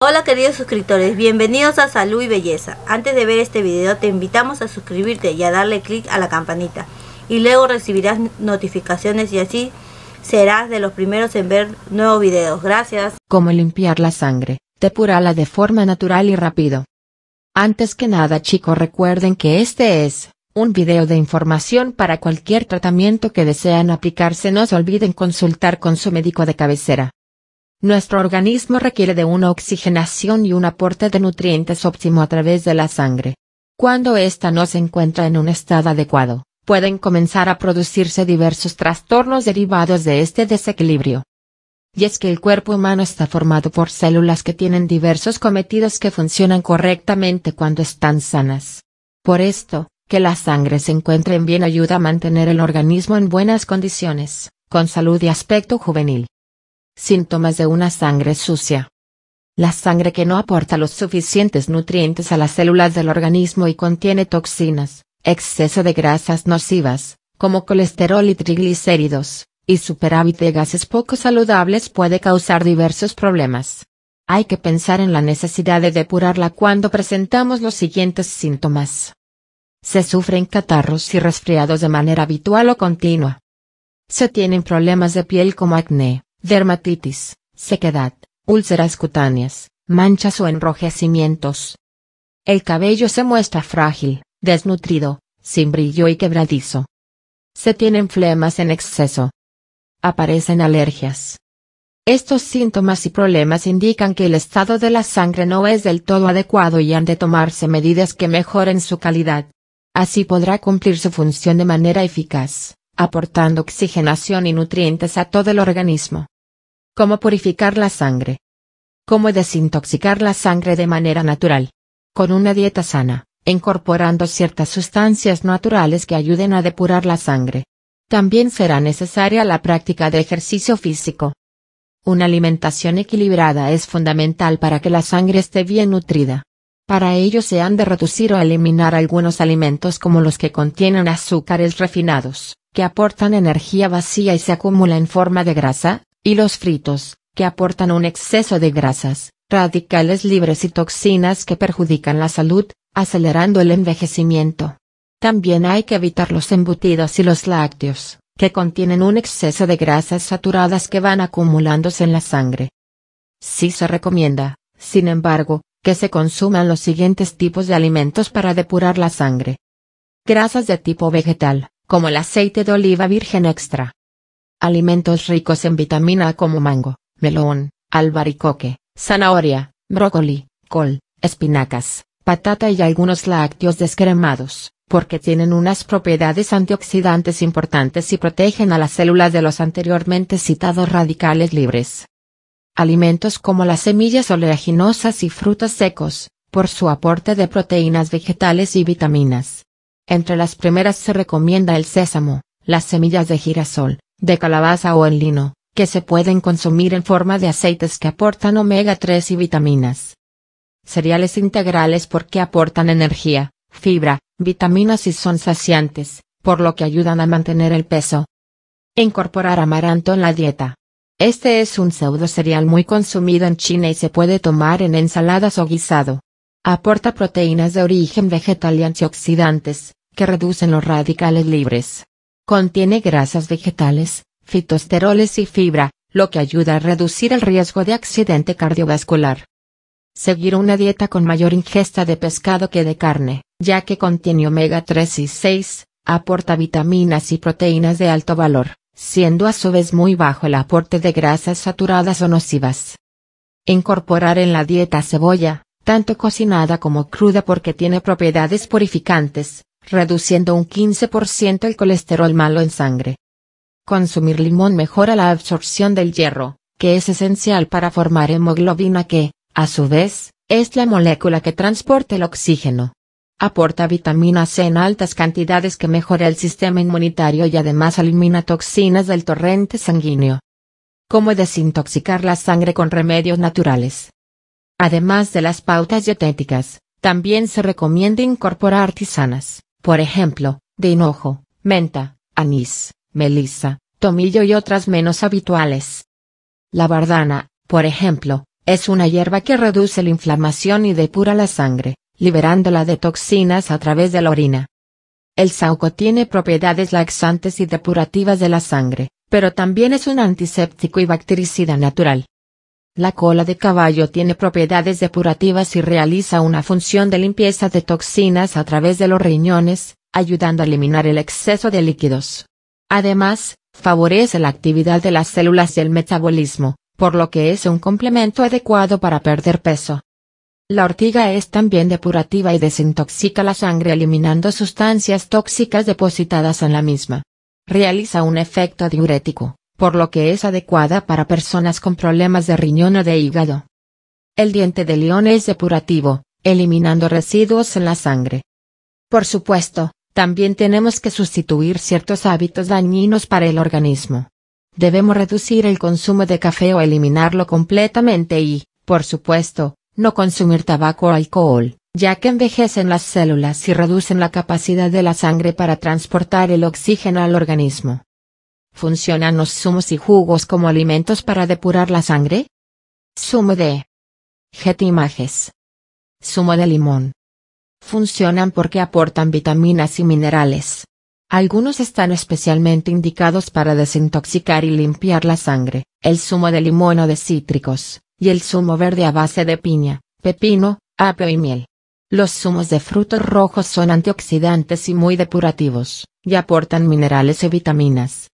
Hola queridos suscriptores, bienvenidos a Salud y Belleza. Antes de ver este video te invitamos a suscribirte y a darle clic a la campanita y luego recibirás notificaciones y así serás de los primeros en ver nuevos videos. Gracias. Cómo limpiar la sangre, la de forma natural y rápido. Antes que nada chicos recuerden que este es un video de información para cualquier tratamiento que desean aplicarse. No se olviden consultar con su médico de cabecera. Nuestro organismo requiere de una oxigenación y un aporte de nutrientes óptimo a través de la sangre. Cuando ésta no se encuentra en un estado adecuado, pueden comenzar a producirse diversos trastornos derivados de este desequilibrio. Y es que el cuerpo humano está formado por células que tienen diversos cometidos que funcionan correctamente cuando están sanas. Por esto, que la sangre se encuentre en bien ayuda a mantener el organismo en buenas condiciones, con salud y aspecto juvenil. Síntomas de una sangre sucia. La sangre que no aporta los suficientes nutrientes a las células del organismo y contiene toxinas, exceso de grasas nocivas, como colesterol y triglicéridos, y superávit de gases poco saludables puede causar diversos problemas. Hay que pensar en la necesidad de depurarla cuando presentamos los siguientes síntomas. Se sufren catarros y resfriados de manera habitual o continua. Se tienen problemas de piel como acné, dermatitis, sequedad, úlceras cutáneas, manchas o enrojecimientos. El cabello se muestra frágil, desnutrido, sin brillo y quebradizo. Se tienen flemas en exceso. Aparecen alergias. Estos síntomas y problemas indican que el estado de la sangre no es del todo adecuado y han de tomarse medidas que mejoren su calidad. Así podrá cumplir su función de manera eficaz aportando oxigenación y nutrientes a todo el organismo. Cómo purificar la sangre. Cómo desintoxicar la sangre de manera natural. Con una dieta sana, incorporando ciertas sustancias naturales que ayuden a depurar la sangre. También será necesaria la práctica de ejercicio físico. Una alimentación equilibrada es fundamental para que la sangre esté bien nutrida. Para ello se han de reducir o eliminar algunos alimentos como los que contienen azúcares refinados, que aportan energía vacía y se acumula en forma de grasa, y los fritos, que aportan un exceso de grasas, radicales libres y toxinas que perjudican la salud, acelerando el envejecimiento. También hay que evitar los embutidos y los lácteos, que contienen un exceso de grasas saturadas que van acumulándose en la sangre. Sí se recomienda, sin embargo, que se consuman los siguientes tipos de alimentos para depurar la sangre. Grasas de tipo vegetal, como el aceite de oliva virgen extra. Alimentos ricos en vitamina A como mango, melón, albaricoque, zanahoria, brócoli, col, espinacas, patata y algunos lácteos descremados, porque tienen unas propiedades antioxidantes importantes y protegen a las células de los anteriormente citados radicales libres. Alimentos como las semillas oleaginosas y frutos secos, por su aporte de proteínas vegetales y vitaminas, entre las primeras se recomienda el sésamo, las semillas de girasol, de calabaza o el lino, que se pueden consumir en forma de aceites que aportan omega 3 y vitaminas. Cereales integrales porque aportan energía, fibra, vitaminas y son saciantes, por lo que ayudan a mantener el peso. Incorporar amaranto en la dieta. Este es un pseudo cereal muy consumido en China y se puede tomar en ensaladas o guisado. Aporta proteínas de origen vegetal y antioxidantes, que reducen los radicales libres. Contiene grasas vegetales, fitosteroles y fibra, lo que ayuda a reducir el riesgo de accidente cardiovascular. Seguir una dieta con mayor ingesta de pescado que de carne, ya que contiene omega 3 y 6, aporta vitaminas y proteínas de alto valor, siendo a su vez muy bajo el aporte de grasas saturadas o nocivas. Incorporar en la dieta cebolla, tanto cocinada como cruda porque tiene propiedades purificantes, reduciendo un 15% el colesterol malo en sangre. Consumir limón mejora la absorción del hierro, que es esencial para formar hemoglobina que, a su vez, es la molécula que transporta el oxígeno. Aporta vitamina C en altas cantidades que mejora el sistema inmunitario y además elimina toxinas del torrente sanguíneo. Cómo desintoxicar la sangre con remedios naturales. Además de las pautas dietéticas, también se recomienda incorporar tisanas por ejemplo, de hinojo, menta, anís, melisa, tomillo y otras menos habituales. La bardana, por ejemplo, es una hierba que reduce la inflamación y depura la sangre, liberándola de toxinas a través de la orina. El saúco tiene propiedades laxantes y depurativas de la sangre, pero también es un antiséptico y bactericida natural. La cola de caballo tiene propiedades depurativas y realiza una función de limpieza de toxinas a través de los riñones, ayudando a eliminar el exceso de líquidos. Además, favorece la actividad de las células y el metabolismo, por lo que es un complemento adecuado para perder peso. La ortiga es también depurativa y desintoxica la sangre eliminando sustancias tóxicas depositadas en la misma. Realiza un efecto diurético, por lo que es adecuada para personas con problemas de riñón o de hígado. El diente de león es depurativo, eliminando residuos en la sangre. Por supuesto, también tenemos que sustituir ciertos hábitos dañinos para el organismo. Debemos reducir el consumo de café o eliminarlo completamente y, por supuesto, no consumir tabaco o alcohol, ya que envejecen las células y reducen la capacidad de la sangre para transportar el oxígeno al organismo. ¿Funcionan los zumos y jugos como alimentos para depurar la sangre? Zumo de Get images. Zumo de limón. Funcionan porque aportan vitaminas y minerales. Algunos están especialmente indicados para desintoxicar y limpiar la sangre, el zumo de limón o de cítricos, y el zumo verde a base de piña, pepino, apio y miel. Los zumos de frutos rojos son antioxidantes y muy depurativos, y aportan minerales y vitaminas.